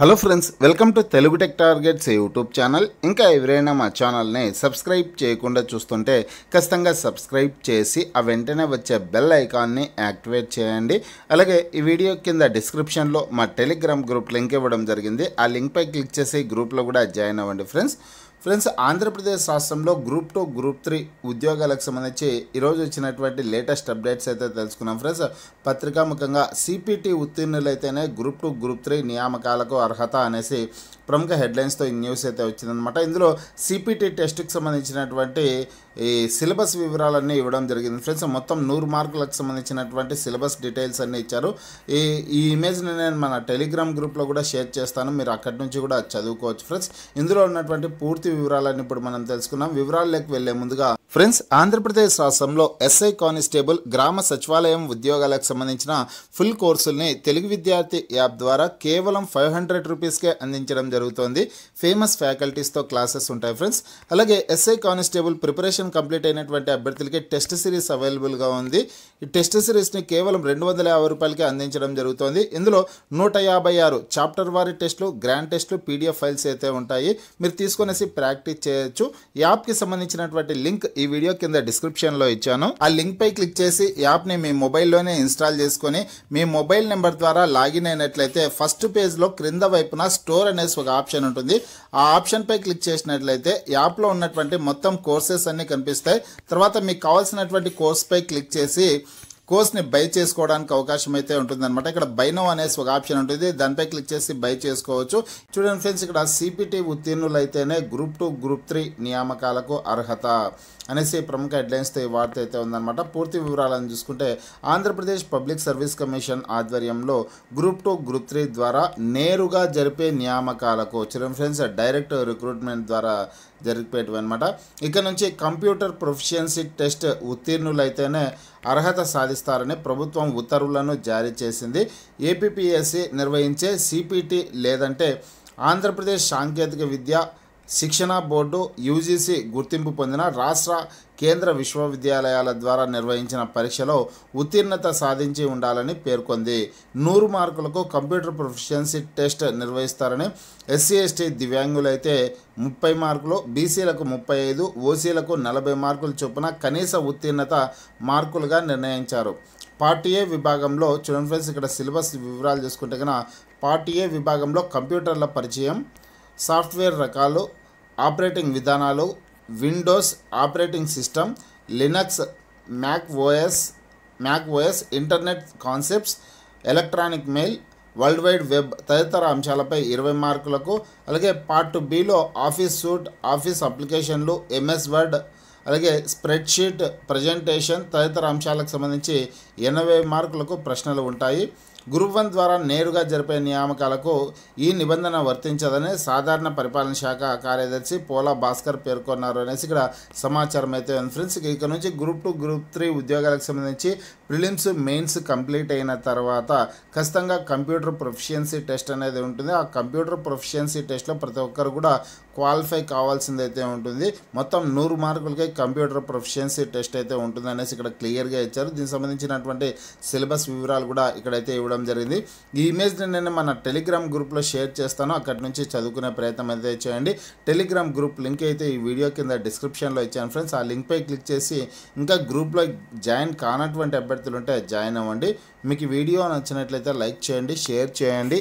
hello friends welcome to Telugu tech targets YouTube channel ఇంకా ఎవరైనా మా ఛానల్ని సబ్స్క్రైబ్ చేయకుండా చూస్తుంటే ఖచ్చితంగా సబ్స్క్రైబ్ చేసి ఆ వెంటనే వచ్చే బెల్ ఐకాన్ని యాక్టివేట్ చేయండి అలాగే ఈ వీడియో కింద డిస్క్రిప్షన్లో మా టెలిగ్రామ్ గ్రూప్ లింక్ ఇవ్వడం జరిగింది ఆ లింక్పై క్లిక్ చేసి గ్రూప్లో కూడా జాయిన్ అవ్వండి ఫ్రెండ్స్ ఫ్రెండ్స్ ఆంధ్రప్రదేశ్ రాష్ట్రంలో గ్రూప్ టూ గ్రూప్ త్రీ ఉద్యోగాలకు సంబంధించి ఈరోజు వచ్చినటువంటి లేటెస్ట్ అప్డేట్స్ అయితే తెలుసుకున్నాం ఫ్రెండ్స్ పత్రికాముఖంగా సిపిటి ఉత్తీర్ణులైతేనే గ్రూప్ టూ గ్రూప్ త్రీ నియామకాలకు అర్హత అనేసి ప్రముఖ హెడ్లైన్స్తో ఈ న్యూస్ అయితే వచ్చిందనమాట ఇందులో సిపిటి టెస్ట్కి సంబంధించినటువంటి ఈ సిలబస్ వివరాలన్నీ ఇవ్వడం జరిగింది ఫ్రెండ్స్ మొత్తం నూరు మార్కులకు సంబంధించినటువంటి సిలబస్ డీటెయిల్స్ అన్నీ ఇచ్చారు ఈ ఈ ఇమేజ్ని నేను మన టెలిగ్రామ్ గ్రూప్లో కూడా షేర్ చేస్తాను మీరు అక్కడి నుంచి కూడా చదువుకోవచ్చు ఫ్రెండ్స్ ఇందులో ఉన్నటువంటి పూర్తి పూర్తి వివరాలను ఇప్పుడు మనం తెలుసుకున్నాం వివరాల్లోకి వెళ్లే ముందుగా ఫ్రెండ్స్ ఆంధ్రప్రదేశ్ రాష్ట్రంలో ఎస్ఐ కానిస్టేబుల్ గ్రామ సచివాలయం ఉద్యోగాలకు సంబంధించిన ఫుల్ కోర్సుల్ని తెలుగు విద్యార్థి యాప్ ద్వారా కేవలం ఫైవ్ హండ్రెడ్ రూపీస్కే అందించడం జరుగుతోంది ఫేమస్ ఫ్యాకల్టీస్తో క్లాసెస్ ఉంటాయి ఫ్రెండ్స్ అలాగే ఎస్ఐ కానిస్టేబుల్ ప్రిపరేషన్ కంప్లీట్ అయినటువంటి అభ్యర్థులకి టెస్ట్ సిరీస్ అవైలబుల్గా ఉంది ఈ టెస్ట్ సిరీస్ని కేవలం రెండు వందల యాభై రూపాయలకి అందించడం జరుగుతోంది ఇందులో నూట యాభై ఆరు చాప్టర్ వారి టెస్టులు గ్రాండ్ టెస్టులు పీడిఎఫ్ ఫైల్స్ అయితే ఉంటాయి మీరు తీసుకునేసి ప్రాక్టీస్ చేయొచ్చు యాప్కి సంబంధించినటువంటి లింక్ ఈ వీడియో కింద డిస్క్రిప్షన్లో ఇచ్చాను ఆ లింక్పై క్లిక్ చేసి యాప్ని మీ మొబైల్లోనే ఇన్స్టాల్ చేసుకుని మీ మొబైల్ నెంబర్ ద్వారా లాగిన్ అయినట్లయితే ఫస్ట్ పేజ్లో క్రింద వైపున స్టోర్ అనేసి ఒక ఆప్షన్ ఉంటుంది ఆ ఆప్షన్పై క్లిక్ చేసినట్లయితే యాప్లో ఉన్నటువంటి మొత్తం కోర్సెస్ అన్నీ కనిపిస్తాయి తర్వాత మీకు కావాల్సినటువంటి కోర్స్పై క్లిక్ చేసి కోర్స్ని బై చేసుకోవడానికి అవకాశం అయితే అనమాట ఇక్కడ బైనో అనేసి ఒక ఆప్షన్ ఉంటుంది దానిపై క్లిక్ చేసి బై చేసుకోవచ్చు చూడండి ఫ్రెండ్స్ ఇక్కడ సిపిటి ఉత్తీర్ణులైతేనే గ్రూప్ టూ గ్రూప్ త్రీ నియామకాలకు అర్హత అనేసి ప్రముఖ హెడ్లైన్స్తో ఈ వార్త అయితే ఉందన్నమాట పూర్తి వివరాలను చూసుకుంటే ఆంధ్రప్రదేశ్ పబ్లిక్ సర్వీస్ కమిషన్ ఆధ్వర్యంలో గ్రూప్ టూ గ్రూప్ త్రీ ద్వారా నేరుగా జరిపే నియామకాలకు చూడండి ఫ్రెండ్స్ డైరెక్ట్ రిక్రూట్మెంట్ ద్వారా జరిగిపోయేటివి అనమాట ఇక్కడ నుంచి కంప్యూటర్ ప్రొఫిషియన్సీ టెస్ట్ ఉత్తీర్ణులైతేనే అర్హత సాధిస్తారు నిర్వహిస్తారని ప్రభుత్వం ఉత్తర్వులను జారీ చేసింది ఏపీపీఎస్సీ నిర్వహించే సిపిటి లేదంటే ఆంధ్రప్రదేశ్ సాంకేతిక విద్య శిక్షణ బోర్డు యూజీసీ గుర్తింపు పొందిన రాష్ట్ర కేంద్ర విశ్వవిద్యాలయాల ద్వారా నిర్వహించిన పరీక్షలో ఉత్తీర్ణత సాధించి ఉండాలని పేర్కొంది నూరు మార్కులకు కంప్యూటర్ ప్రొఫిషియన్సీ టెస్ట్ నిర్వహిస్తారని ఎస్సీ ఎస్టీ దివ్యాంగులైతే ముప్పై మార్కులు బీసీలకు ముప్పై ఐదు ఓసీలకు నలభై మార్కులు చొప్పున కనీస ఉత్తీర్ణత మార్కులుగా నిర్ణయించారు పార్టీఏ ఏ విభాగంలో చూడండి ఫ్రెండ్స్ ఇక్కడ సిలబస్ వివరాలు చూసుకుంటే కన్నా పార్ట్ ఏ విభాగంలో కంప్యూటర్ల పరిచయం సాఫ్ట్వేర్ రకాలు ఆపరేటింగ్ విధానాలు Windows operating system Linux Mac OS Mac OS internet concepts electronic mail world wide web తదితర అంశాలపై ఇరవై మార్కులకు అలాగే పార్ట్ బిలో ఆఫీస్ సూట్ ఆఫీస్ అప్లికేషన్లు ఎంఎస్ వర్డ్ అలాగే స్ప్రెడ్షీట్ ప్రజెంటేషన్ తదితర అంశాలకు సంబంధించి ఎనభై మార్కులకు ప్రశ్నలు ఉంటాయి గురువన్ ద్వారా నేరుగా జరిపే నియామకాలకు ఈ నిబంధన వర్తించదని సాధారణ పరిపాలన శాఖ కార్యదర్శి పోలా భాస్కర్ పేర్కొన్నారు అనేసి ఇక్కడ సమాచారం అయితే ఉంది ఫ్రెండ్స్ ఇక నుంచి గ్రూప్ టూ గ్రూప్ త్రీ ఉద్యోగాలకు సంబంధించి ప్రిలిమ్స్ మెయిన్స్ కంప్లీట్ అయిన తర్వాత ఖచ్చితంగా కంప్యూటర్ ప్రొఫిషియన్సీ టెస్ట్ అనేది ఉంటుంది ఆ కంప్యూటర్ ప్రొఫిషియన్సీ టెస్ట్లో ప్రతి ఒక్కరు కూడా క్వాలిఫై కావాల్సింది అయితే ఉంటుంది మొత్తం నూరు మార్కులకి కంప్యూటర్ ప్రొఫిషియన్సీ టెస్ట్ అయితే ఉంటుంది అనేసి ఇక్కడ క్లియర్గా ఇచ్చారు దీనికి సంబంధించినటువంటి సిలబస్ వివరాలు కూడా ఇక్కడైతే ఇవ్వడం ఇవ్వడం జరిగింది ఈ ఇమేజ్ నేను మన టెలిగ్రామ్ గ్రూప్లో షేర్ చేస్తాను అక్కడి నుంచి చదువుకునే ప్రయత్నం అయితే చేయండి టెలిగ్రామ్ గ్రూప్ లింక్ అయితే ఈ వీడియో కింద డిస్క్రిప్షన్లో ఇచ్చాను ఫ్రెండ్స్ ఆ లింక్పై క్లిక్ చేసి ఇంకా గ్రూప్లో జాయిన్ కానటువంటి అభ్యర్థులు ఉంటే జాయిన్ అవ్వండి మీకు వీడియో నచ్చినట్లయితే లైక్ చేయండి షేర్ చేయండి